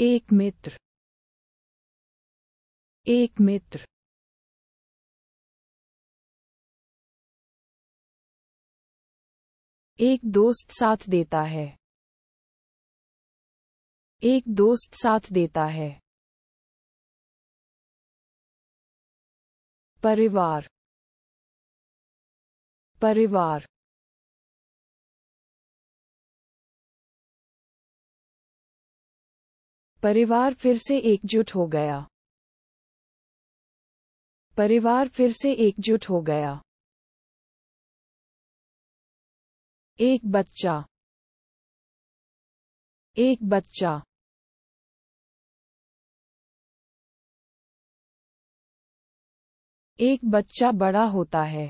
एक मित्र एक मित्र एक दोस्त साथ देता है एक दोस्त साथ देता है परिवार परिवार परिवार फिर से एकजुट हो गया परिवार फिर से एकजुट हो गया एक बच्चा एक बच्चा एक बच्चा बड़ा होता है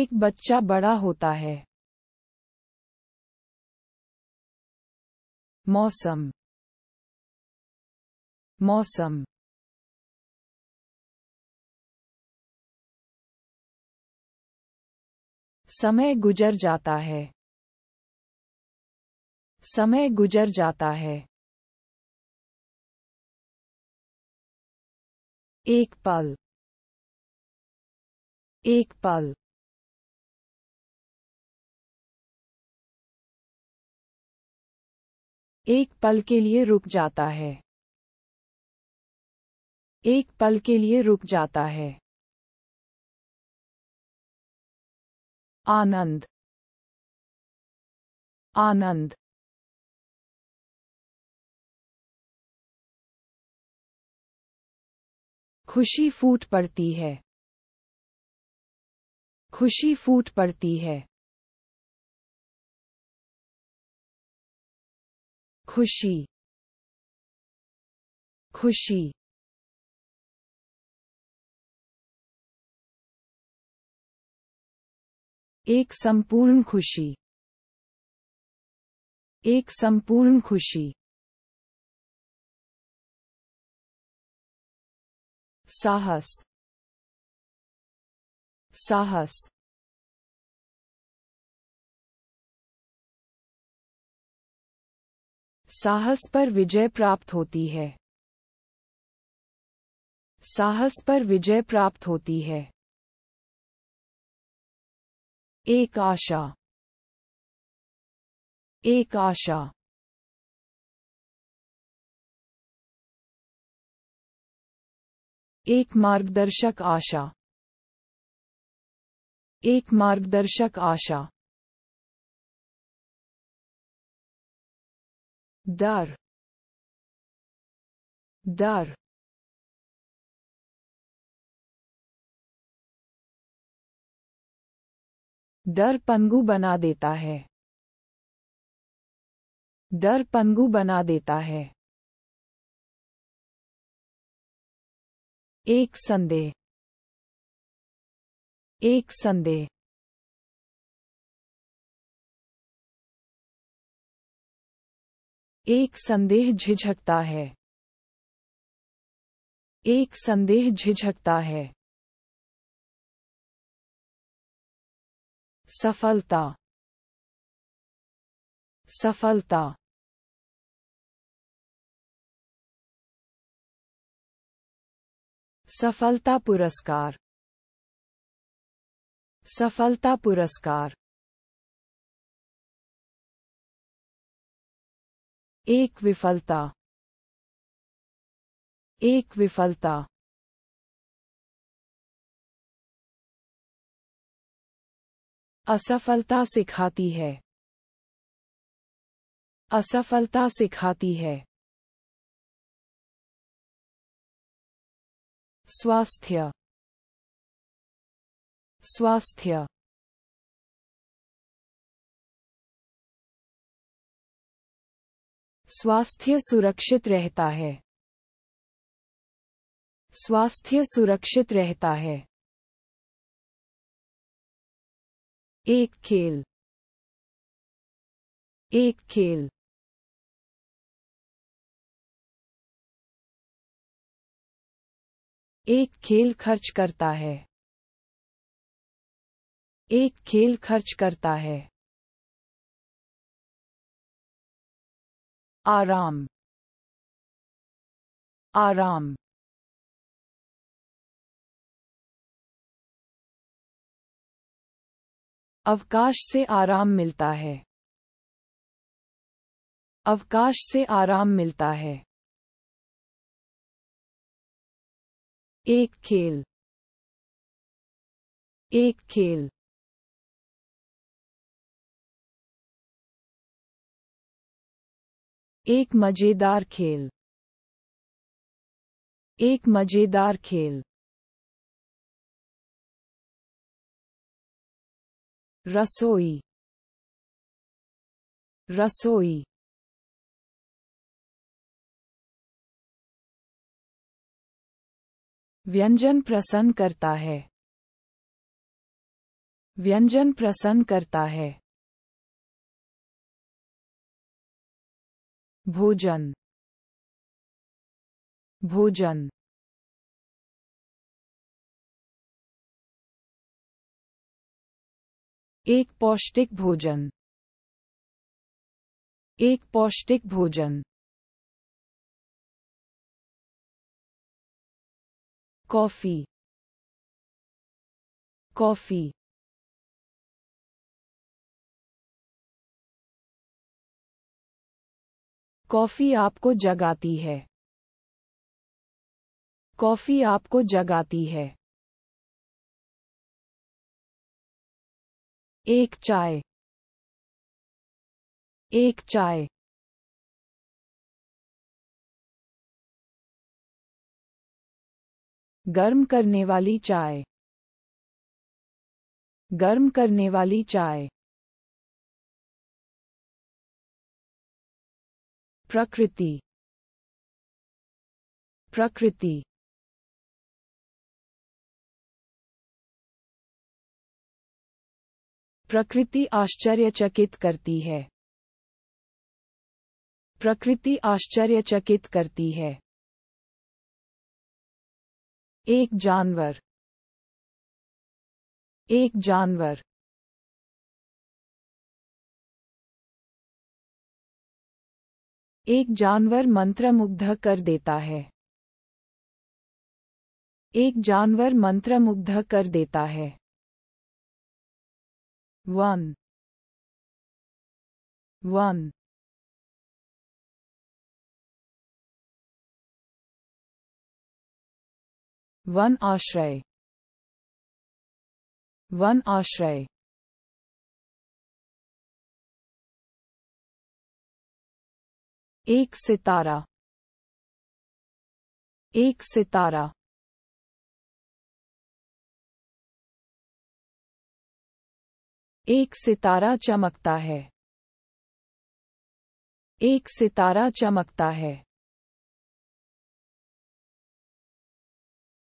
एक बच्चा बड़ा होता है मौसम मौसम समय गुजर जाता है समय गुजर जाता है एक पल एक पल एक पल के लिए रुक जाता है एक पल के लिए रुक जाता है आनंद आनंद खुशी फूट पड़ती है खुशी फूट पड़ती है खुशी खुशी एक संपूर्ण खुशी एक संपूर्ण खुशी साहस साहस साहस पर विजय प्राप्त होती है साहस पर विजय प्राप्त होती है एक आशा एक आशा एक मार्गदर्शक आशा एक मार्गदर्शक आशा डर डर डर पंगु बना देता है डर पंगु बना देता है एक संदेह एक संदेह एक संदेह झिझकता है एक संदेह झिझकता है सफलता सफलता सफलता पुरस्कार सफलता पुरस्कार एक विफलता एक विफलता असफलता सिखाती है असफलता सिखाती है स्वास्थ्य स्वास्थ्य स्वास्थ्य सुरक्षित रहता है स्वास्थ्य सुरक्षित रहता है एक खेल एक खेल एक खेल खर्च करता है एक खेल खर्च करता है आराम आराम अवकाश से आराम मिलता है अवकाश से आराम मिलता है एक खेल एक खेल एक मजेदार खेल एक मजेदार खेल रसोई रसोई व्यंजन प्रसन्न करता है व्यंजन प्रसन्न करता है भोजन भोजन एक पौष्टिक भोजन एक पौष्टिक भोजन कॉफी कॉफी कॉफी आपको जगाती है कॉफी आपको जगाती है एक चाय एक चाय गर्म करने वाली चाय गर्म करने वाली चाय प्रकृति प्रकृति प्रकृति आश्चर्यचकित करती है प्रकृति आश्चर्यचकित करती है एक जानवर एक जानवर एक जानवर मंत्रमुग्ध कर देता है एक जानवर मंत्रमुग्ध कर देता है वन वन वन आश्रय वन आश्रय एक सितारा एक सितारा एक सितारा चमकता है एक सितारा चमकता है